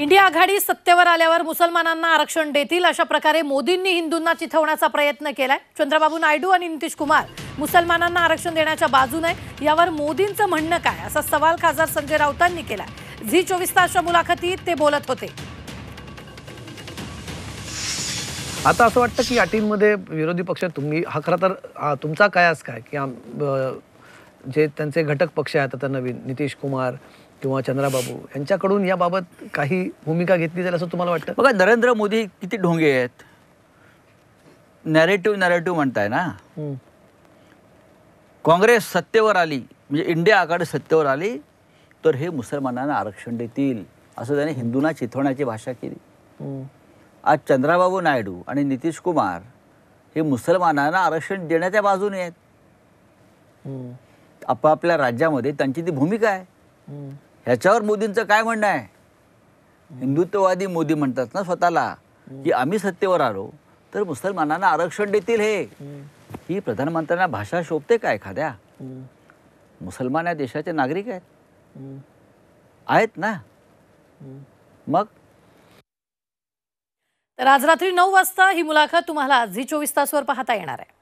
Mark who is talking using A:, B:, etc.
A: India आघाडी सत्तेवर आल्यावर मुसलमानांना आरक्षण देतील अशा प्रकारे मोदींनी हिंदूंना चिथवण्याचा प्रयत्न केलाय चंद्रबाबू नायडू आणि नितीश कुमार मुसलमानांना आरक्षण देण्याच्या बाजूने यावर मोदींचं म्हणणं काय असा सवाल खासदार संजय राऊतांनी केला झी चोवीस तासच्या मुलाखतीत ते बोलत होते
B: आता असं वाटतं की अटींमध्ये विरोधी पक्ष तुम्ही हा खरं तर तुमचा काय काय की जे त्यांचे घटक पक्ष आहेत आता नवीन नितीश कुमार किंवा चंद्राबाबू यांच्याकडून याबाबत काही भूमिका घेतली जाईल असं तुम्हाला वाटतं बघा
C: नरेंद्र मोदी किती ढोंगे आहेत नॅरेटिव्ह नॅरेटिव्ह म्हणताय ना काँग्रेस सत्तेवर आली म्हणजे इंडिया आघाडी सत्तेवर आली तर हे मुसलमानांना आरक्षण देतील असं त्याने हिंदूंना चिथवण्याची भाषा केली आज चंद्राबाबू नायडू आणि नितीश कुमार हे मुसलमानांना आरक्षण देण्याच्या बाजूने आहेत आपापल्या राज्यामध्ये त्यांची ती भूमिका आहे ह्याच्यावर मोदींचं काय म्हणणं आहे हिंदुत्ववादी मोदी म्हणतात ना स्वतःला की आम्ही सत्तेवर आलो तर मुसलमानांना आरक्षण देतील हे ही प्रधानमंत्र्यांना भाषा शोभते का एखाद्या मुसलमान या देशाचे नागरिक आहेत आहेत ना
A: मग तर आज रात्री नऊ वाजता ही मुलाखत तुम्हाला झी चोवीस तासवर पाहता येणार आहे